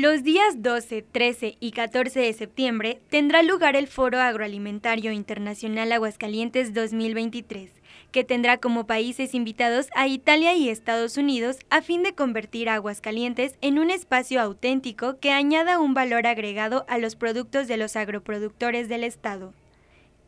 Los días 12, 13 y 14 de septiembre tendrá lugar el Foro Agroalimentario Internacional Aguascalientes 2023, que tendrá como países invitados a Italia y Estados Unidos a fin de convertir Aguascalientes en un espacio auténtico que añada un valor agregado a los productos de los agroproductores del Estado.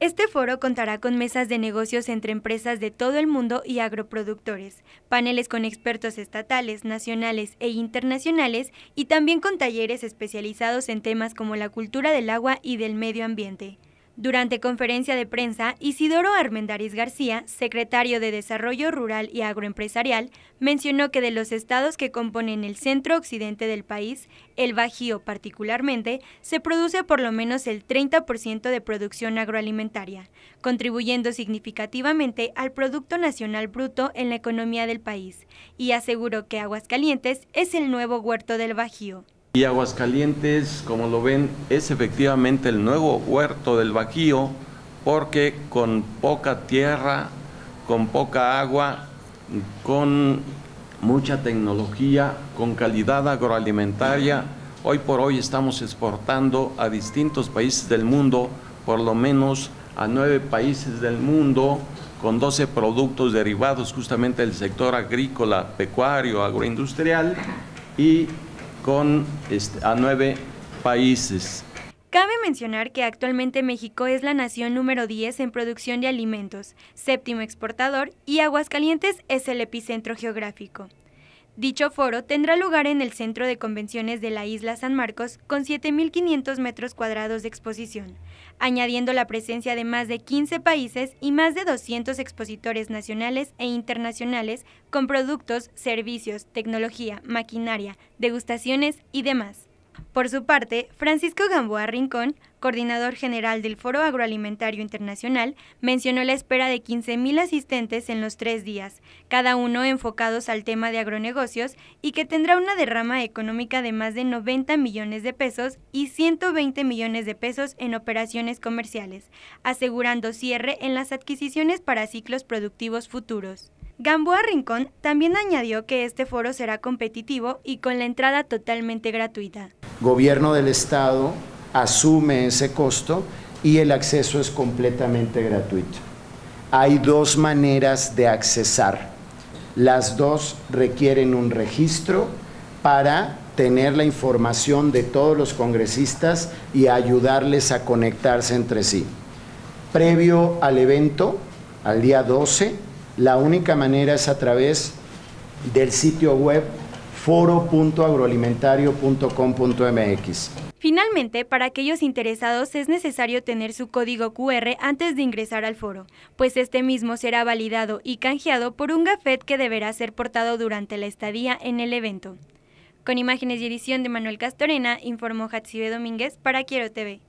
Este foro contará con mesas de negocios entre empresas de todo el mundo y agroproductores, paneles con expertos estatales, nacionales e internacionales y también con talleres especializados en temas como la cultura del agua y del medio ambiente. Durante conferencia de prensa, Isidoro Armendariz García, secretario de Desarrollo Rural y Agroempresarial, mencionó que de los estados que componen el centro occidente del país, el Bajío particularmente, se produce por lo menos el 30% de producción agroalimentaria, contribuyendo significativamente al Producto Nacional Bruto en la economía del país, y aseguró que Aguascalientes es el nuevo huerto del Bajío. Y Aguascalientes, como lo ven, es efectivamente el nuevo huerto del Bajío, porque con poca tierra, con poca agua, con mucha tecnología, con calidad agroalimentaria, hoy por hoy estamos exportando a distintos países del mundo, por lo menos a nueve países del mundo, con 12 productos derivados justamente del sector agrícola, pecuario, agroindustrial y con este, a nueve países. Cabe mencionar que actualmente México es la nación número 10 en producción de alimentos, séptimo exportador y Aguascalientes es el epicentro geográfico. Dicho foro tendrá lugar en el Centro de Convenciones de la Isla San Marcos con 7.500 metros cuadrados de exposición, añadiendo la presencia de más de 15 países y más de 200 expositores nacionales e internacionales con productos, servicios, tecnología, maquinaria, degustaciones y demás. Por su parte, Francisco Gamboa Rincón, coordinador general del Foro Agroalimentario Internacional, mencionó la espera de 15.000 asistentes en los tres días, cada uno enfocados al tema de agronegocios y que tendrá una derrama económica de más de 90 millones de pesos y 120 millones de pesos en operaciones comerciales, asegurando cierre en las adquisiciones para ciclos productivos futuros. Gamboa Rincón también añadió que este foro será competitivo y con la entrada totalmente gratuita gobierno del Estado asume ese costo y el acceso es completamente gratuito. Hay dos maneras de accesar. Las dos requieren un registro para tener la información de todos los congresistas y ayudarles a conectarse entre sí. Previo al evento, al día 12, la única manera es a través del sitio web foro.agroalimentario.com.mx. Finalmente, para aquellos interesados es necesario tener su código QR antes de ingresar al foro, pues este mismo será validado y canjeado por un gafet que deberá ser portado durante la estadía en el evento. Con imágenes y edición de Manuel Castorena, informó Jatsibe Domínguez para Quiero TV.